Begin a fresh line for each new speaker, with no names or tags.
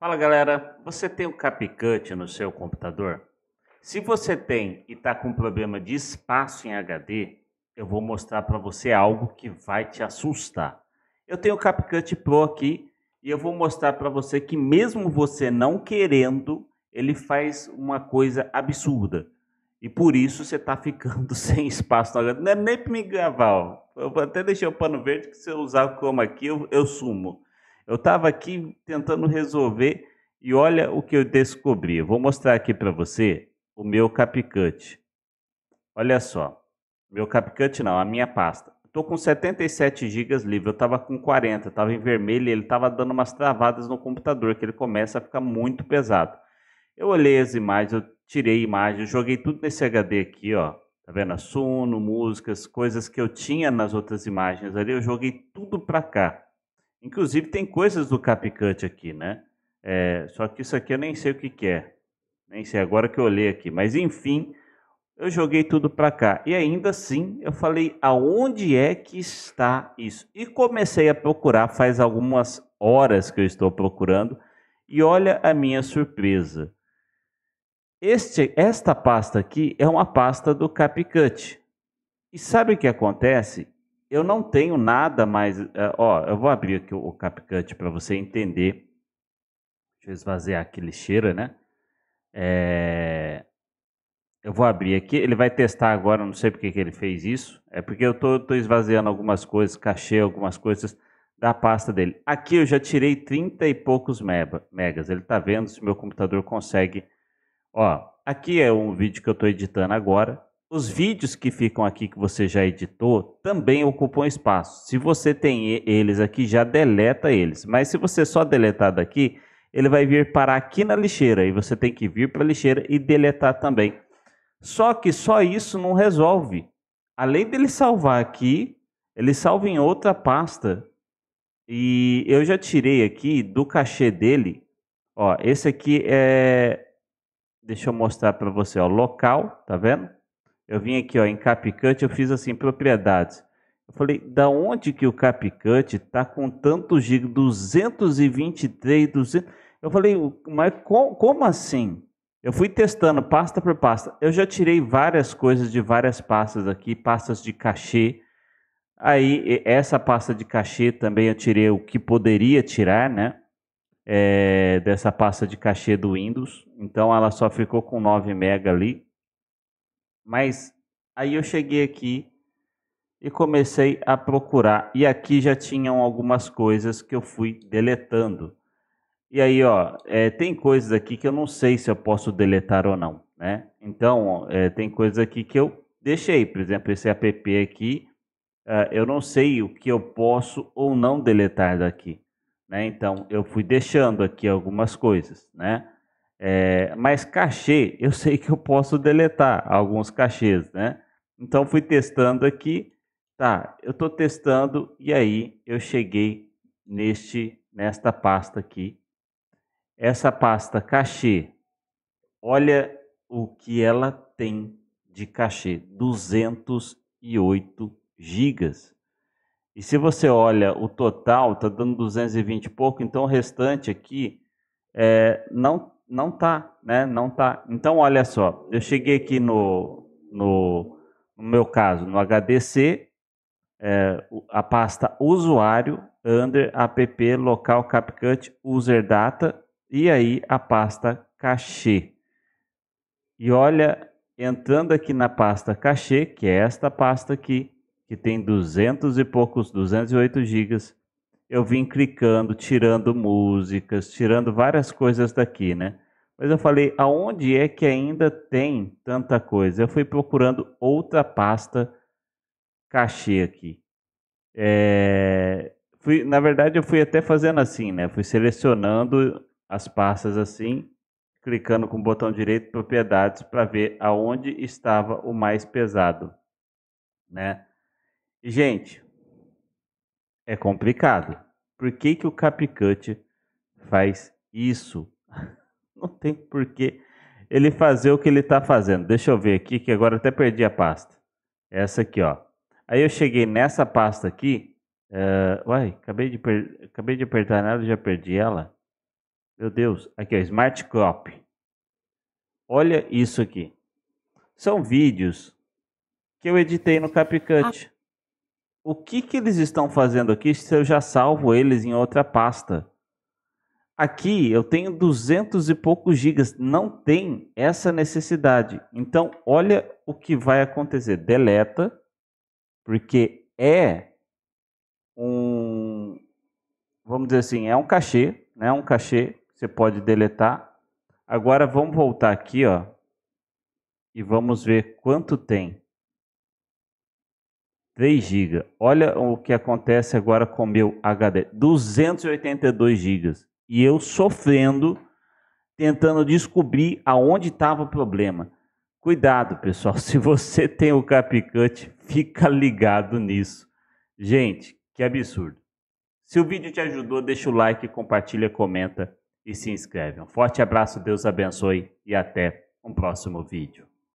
Fala galera, você tem o CapCut no seu computador? Se você tem e está com problema de espaço em HD, eu vou mostrar para você algo que vai te assustar. Eu tenho o CapCut Pro aqui e eu vou mostrar para você que mesmo você não querendo, ele faz uma coisa absurda. E por isso você está ficando sem espaço na HD. Não é nem para me gravar. Ó. Eu vou até deixar o pano verde que se eu usar como aqui eu, eu sumo. Eu estava aqui tentando resolver e olha o que eu descobri. Eu vou mostrar aqui para você o meu CapCut. Olha só. Meu CapCut não, a minha pasta. Estou com 77 GB livre, eu estava com 40, estava em vermelho e ele estava dando umas travadas no computador, que ele começa a ficar muito pesado. Eu olhei as imagens, eu tirei imagens, joguei tudo nesse HD aqui, ó. Tá vendo? Suno, músicas, coisas que eu tinha nas outras imagens ali, eu joguei tudo para cá. Inclusive, tem coisas do Capcut aqui, né? É, só que isso aqui eu nem sei o que, que é. Nem sei agora que eu olhei aqui. Mas, enfim, eu joguei tudo para cá. E ainda assim, eu falei, aonde é que está isso? E comecei a procurar, faz algumas horas que eu estou procurando. E olha a minha surpresa. Este, esta pasta aqui é uma pasta do CapCut. E sabe o que acontece? eu não tenho nada mais. Eh, ó, eu vou abrir aqui o, o CapCut para você entender. Deixa eu esvaziar aqui lixeira, né? É... Eu vou abrir aqui. Ele vai testar agora, não sei porque que ele fez isso. É porque eu tô, tô esvaziando algumas coisas, cachei algumas coisas da pasta dele. Aqui eu já tirei 30 e poucos megas. Ele está vendo se meu computador consegue. Ó, aqui é um vídeo que eu estou editando agora. Os vídeos que ficam aqui que você já editou também ocupam espaço. Se você tem eles aqui, já deleta eles. Mas se você só deletar daqui, ele vai vir parar aqui na lixeira e você tem que vir para a lixeira e deletar também. Só que só isso não resolve. Além dele salvar aqui, ele salva em outra pasta. E eu já tirei aqui do cachê dele. Ó, esse aqui é. Deixa eu mostrar para você, ó, local, tá vendo? Eu vim aqui ó, em CapCut, eu fiz assim, propriedades. Eu falei, da onde que o CapCut tá com tantos giga? 223, 200... Eu falei, mas como, como assim? Eu fui testando pasta por pasta. Eu já tirei várias coisas de várias pastas aqui, pastas de cachê. Aí, essa pasta de cachê também eu tirei o que poderia tirar, né? É, dessa pasta de cachê do Windows. Então, ela só ficou com 9 MB ali. Mas aí eu cheguei aqui e comecei a procurar. E aqui já tinham algumas coisas que eu fui deletando. E aí, ó, é, tem coisas aqui que eu não sei se eu posso deletar ou não, né? Então, é, tem coisas aqui que eu deixei, por exemplo, esse app aqui, uh, eu não sei o que eu posso ou não deletar daqui, né? Então, eu fui deixando aqui algumas coisas, né? É, mas cachê, eu sei que eu posso deletar alguns cachês, né? Então fui testando aqui, tá? Eu estou testando e aí eu cheguei neste nesta pasta aqui. Essa pasta cachê, olha o que ela tem de cachê, 208 gigas. E se você olha o total, está dando 220 e pouco, então o restante aqui é, não não tá, né? Não tá. Então, olha só, eu cheguei aqui no, no, no meu caso, no HDC, é, a pasta usuário, under app local CapCut user data e aí a pasta cachê. E olha, entrando aqui na pasta cachê, que é esta pasta aqui, que tem 200 e poucos, 208 gigas, eu vim clicando, tirando músicas, tirando várias coisas daqui, né? Mas eu falei, aonde é que ainda tem tanta coisa? Eu fui procurando outra pasta cachê aqui. É, fui, na verdade, eu fui até fazendo assim, né? Fui selecionando as pastas assim, clicando com o botão direito propriedades para ver aonde estava o mais pesado, né? E, gente, é complicado. Por que que o CapCut faz isso? tem por que ele fazer o que ele está fazendo. Deixa eu ver aqui, que agora até perdi a pasta. Essa aqui, ó. Aí eu cheguei nessa pasta aqui. Uh, uai, acabei de, acabei de apertar nela e já perdi ela. Meu Deus. Aqui, ó, Smart Crop. Olha isso aqui. São vídeos que eu editei no CapCut. Ah. O que, que eles estão fazendo aqui se eu já salvo eles em outra pasta? Aqui eu tenho 200 e poucos gigas, não tem essa necessidade. Então, olha o que vai acontecer. Deleta, porque é um, vamos dizer assim, é um cachê, né? Um cachê, você pode deletar. Agora vamos voltar aqui, ó, e vamos ver quanto tem. 3 GB. Olha o que acontece agora com meu HD, 282 GB. E eu sofrendo, tentando descobrir aonde estava o problema. Cuidado, pessoal, se você tem o Capicante, fica ligado nisso. Gente, que absurdo. Se o vídeo te ajudou, deixa o like, compartilha, comenta e se inscreve. Um forte abraço, Deus abençoe e até um próximo vídeo.